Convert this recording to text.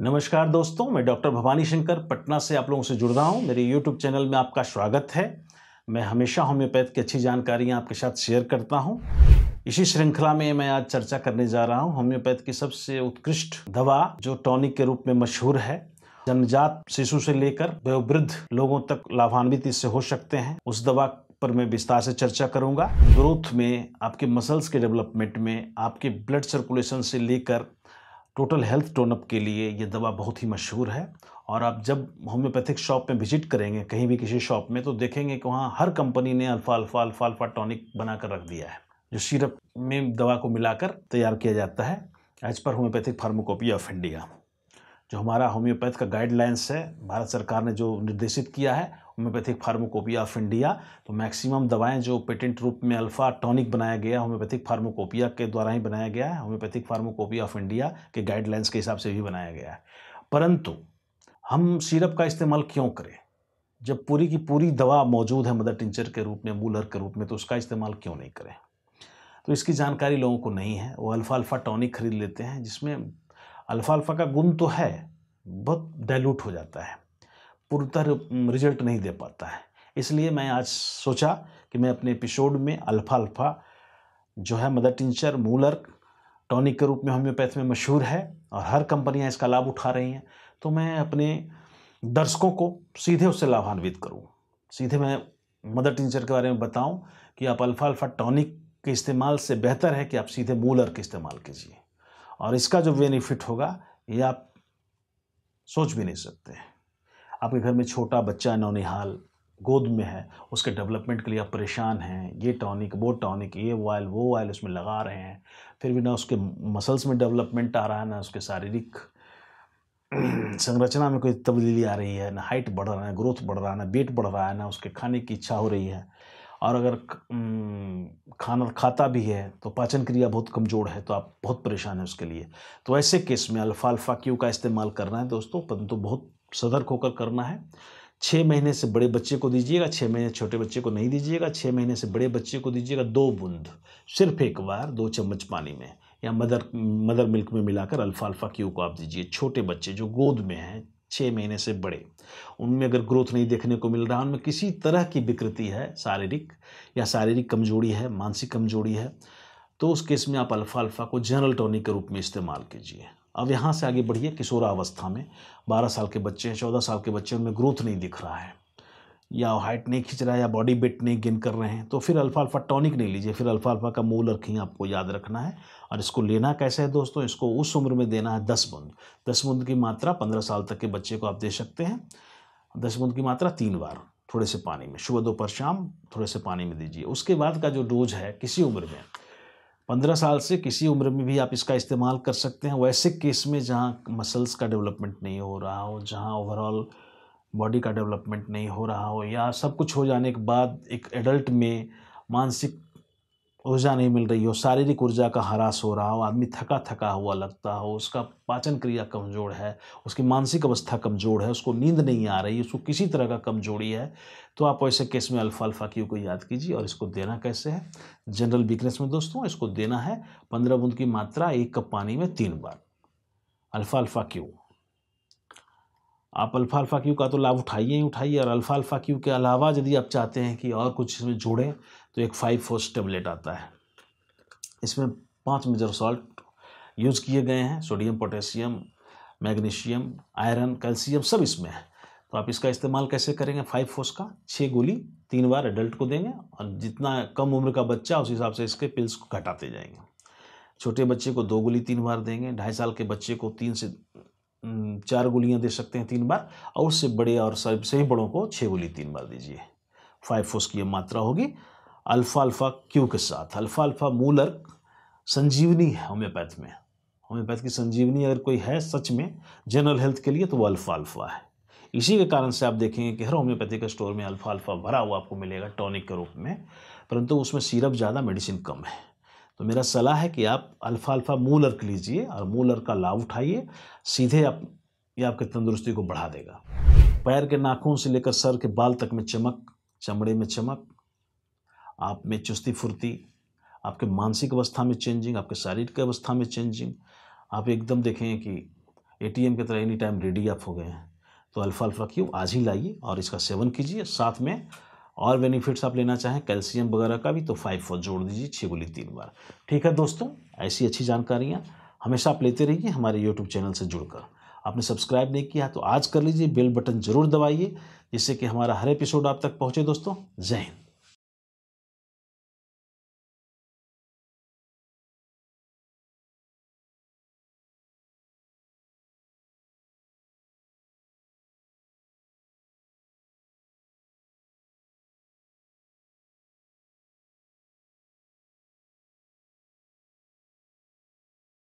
नमस्कार दोस्तों मैं डॉक्टर भवानी शंकर पटना से आप लोगों से जुड़ रहा हूँ मेरे यूट्यूब चैनल में आपका स्वागत है मैं हमेशा होम्योपैथ की अच्छी जानकारियाँ आपके साथ शेयर करता हूँ इसी श्रृंखला में मैं आज चर्चा करने जा रहा हूँ होम्योपैथ की सबसे उत्कृष्ट दवा जो टॉनिक के रूप में मशहूर है जन्मजात शिशु से लेकर वयोवृद्ध लोगों तक लाभान्वित इससे हो सकते हैं उस दवा पर मैं विस्तार से चर्चा करूंगा ग्रोथ में आपके मसल्स के डेवलपमेंट में आपके ब्लड सर्कुलेशन से लेकर टोटल हेल्थ टोनअप के लिए ये दवा बहुत ही मशहूर है और आप जब होम्योपैथिक शॉप में विजिट करेंगे कहीं भी किसी शॉप में तो देखेंगे कि वहाँ हर कंपनी ने alpha alpha alpha alpha tonic बना कर रख दिया है जो सिरप में दवा को मिलाकर तैयार किया जाता है as per homeopathic फार्मोकॉपी of India जो हमारा होम्योपैथ का गाइडलाइंस है भारत सरकार ने जो निर्देशित किया है होम्योपैथिक फार्मोकोपिया ऑफ इंडिया तो मैक्सिमम दवाएं जो पेटेंट रूप में अल्फा टॉनिक बनाया गया होम्योपैथिक फार्मोकोपिया के द्वारा ही बनाया गया है होम्योपैथिक फार्मोकोपिया ऑफ इंडिया के गाइडलाइंस के हिसाब से भी बनाया गया है परंतु हम सिरप का इस्तेमाल क्यों करें जब पूरी की पूरी दवा मौजूद है मदर टिंचर के रूप में मूलर के रूप में तो उसका इस्तेमाल क्यों नहीं करें तो इसकी जानकारी लोगों को नहीं है वो अल्फ़ा अल्फ़ा टॉनिक खरीद लेते हैं जिसमें अल्फ़ा अल्फ़ा का गुण तो है बहुत डाइल्यूट हो जाता है पूर्णतः रिजल्ट नहीं दे पाता है इसलिए मैं आज सोचा कि मैं अपने एपिसोड में अल्फ़ा अल्फ़ा जो है मदर टिंचर मूलर टॉनिक के रूप में होम्योपैथ में मशहूर है और हर कंपनियां इसका लाभ उठा रही हैं तो मैं अपने दर्शकों को सीधे उससे लाभान्वित करूँ सीधे मैं मदर टिंचर के बारे में बताऊँ कि आप अल्फ़ा अल्फ़ा टॉनिक के इस्तेमाल से बेहतर है कि आप सीधे मूलर के इस्तेमाल कीजिए और इसका जो बेनिफिट होगा ये आप सोच भी नहीं सकते आपके घर में छोटा बच्चा नौनिहाल गोद में है उसके डेवलपमेंट के लिए आप परेशान हैं ये टॉनिक वो टॉनिक ये वायल वो वायल उसमें लगा रहे हैं फिर भी ना उसके मसल्स में डेवलपमेंट आ रहा है ना उसके शारीरिक संरचना में कोई तब्दीली आ रही है ना हाइट बढ़ रहा है ग्रोथ बढ़ रहा है ना वेट बढ़ रहा है ना उसके खाने की इच्छा हो रही है और अगर खाना खाता भी है तो पाचन क्रिया बहुत कमज़ोर है तो आप बहुत परेशान हैं उसके लिए तो ऐसे केस में अल्फ़ा अल्फ़ा क्यू का इस्तेमाल करना है दोस्तों परंतु बहुत सतर्क होकर करना है छः महीने से बड़े बच्चे को दीजिएगा छः महीने छोटे बच्चे को नहीं दीजिएगा छः महीने से बड़े बच्चे को दीजिएगा दो बूंद सिर्फ एक बार दो चम्मच पानी में या मदर मदर मिल्क में मिलाकर अल्फ़ा अल्फ़ा क्यू को आप दीजिए छोटे बच्चे जो गोद में हैं छः महीने से बड़े उनमें अगर ग्रोथ नहीं देखने को मिल रहा उनमें किसी तरह की विकृति है शारीरिक या शारीरिक कमजोरी है मानसिक कमजोरी है तो उस केस में आप अल्फ़ा अल्फ़ा को जनरल टॉनिक के रूप में इस्तेमाल कीजिए अब यहाँ से आगे बढ़िए किशोरावस्था में बारह साल के बच्चे हैं चौदह साल के बच्चे उनमें ग्रोथ नहीं दिख रहा है या हाइट नहीं खींच रहा है या बॉडी वेट नहीं गेन कर रहे हैं तो फिर अल्फा अल्फा टॉनिक नहीं लीजिए फिर अल्फा अल्फा का मूल रखें आपको याद रखना है और इसको लेना कैसे है दोस्तों इसको उस उम्र में देना है दस बूंद दस बूंद की मात्रा पंद्रह साल तक के बच्चे को आप दे सकते हैं दस बूंद की मात्रा तीन बार थोड़े से पानी में सुबह दोपहर शाम थोड़े से पानी में दीजिए उसके बाद का जो डोज है किसी उम्र में पंद्रह साल से किसी उम्र में भी आप इसका इस्तेमाल कर सकते हैं वैसे केस में जहाँ मसल्स का डेवलपमेंट नहीं हो रहा हो जहाँ ओवरऑल बॉडी का डेवलपमेंट नहीं हो रहा हो या सब कुछ हो जाने के बाद एक एडल्ट में मानसिक ऊर्जा नहीं मिल रही हो शारीरिक ऊर्जा का हरास हो रहा हो आदमी थका थका हुआ लगता हो उसका पाचन क्रिया कमज़ोर है उसकी मानसिक अवस्था कमज़ोर है उसको नींद नहीं आ रही उसको किसी तरह का कमजोरी है तो आप ऐसे केस में अल्फ़ा अल्फ़ा क्यू को याद कीजिए और इसको देना कैसे है जनरल वीकनेस में दोस्तों इसको देना है पंद्रह बूंद की मात्रा एक कप पानी में तीन बार अल्फ़ा अल्फ़ा क्यू आप अल्फ़ा अल्फ़ा क्यू का तो लाभ उठाइए ही उठाइए और अल्फ़ा अल्फ़ा क्यू के अलावा यदि आप चाहते हैं कि और कुछ इसमें जोड़ें तो एक फाइव फोर्स टेबलेट आता है इसमें पांच मेजर सॉल्ट यूज़ किए गए हैं sodium potassium magnesium iron calcium सब इसमें है तो आप इसका इस्तेमाल कैसे करेंगे फाइव फोर्स का छः गोली तीन बार एडल्ट को देंगे और जितना कम उम्र का बच्चा उस हिसाब से इसके पिल्स को घटाते जाएंगे छोटे बच्चे को दो गोली तीन बार देंगे ढाई साल के बच्चे को तीन से चार गोलियां दे सकते हैं तीन बार और उससे बड़े और सबसे ही बड़ों को छः गोली तीन बार दीजिए फाइफोस की मात्रा होगी अल्फ़ा अल्फ़ा क्यू के साथ अल्फ़ा अल्फ़ा मूलर संजीवनी है होम्योपैथ में होम्योपैथ की संजीवनी अगर कोई है सच में जनरल हेल्थ के लिए तो वो अल्फ़ा अल्फ़ा है इसी के कारण से आप देखेंगे कि हर होम्योपैथी के स्टोर में अल्फ़ा अल्फ़ा भरा हुआ आपको मिलेगा टॉनिक के रूप में परंतु उसमें सिरप ज़्यादा मेडिसिन कम है तो मेरा सलाह है कि आप अल्फ़ा अल्फ़ा मूल अर्क लीजिए और मूल अर्क का लाभ उठाइए सीधे आप ये आपकी तंदुरुस्ती को बढ़ा देगा पैर के नाखून से लेकर सर के बाल तक में चमक चमड़े में चमक आप में चुस्ती फुर्ती आपके मानसिक अवस्था में चेंजिंग आपके शारीरिक अवस्था में चेंजिंग आप एकदम देखें कि एम की तरह एनी टाइम रेडी आप हो गए हैं तो अल्फ़ा अल्फ़ा क्यों आज ही लाइए और इसका सेवन कीजिए साथ में और बेनिफिट्स आप लेना चाहें कैल्शियम वगैरह का भी तो फाइव फोर जोड़ दीजिए छः गोली तीन बार ठीक है दोस्तों ऐसी अच्छी जानकारियाँ हमेशा आप लेते रहिए हमारे यूट्यूब चैनल से जुड़कर आपने सब्सक्राइब नहीं किया तो आज कर लीजिए बेल बटन जरूर दबाइए जिससे कि हमारा हर एपिसोड आप तक पहुँचे दोस्तों जय हिंद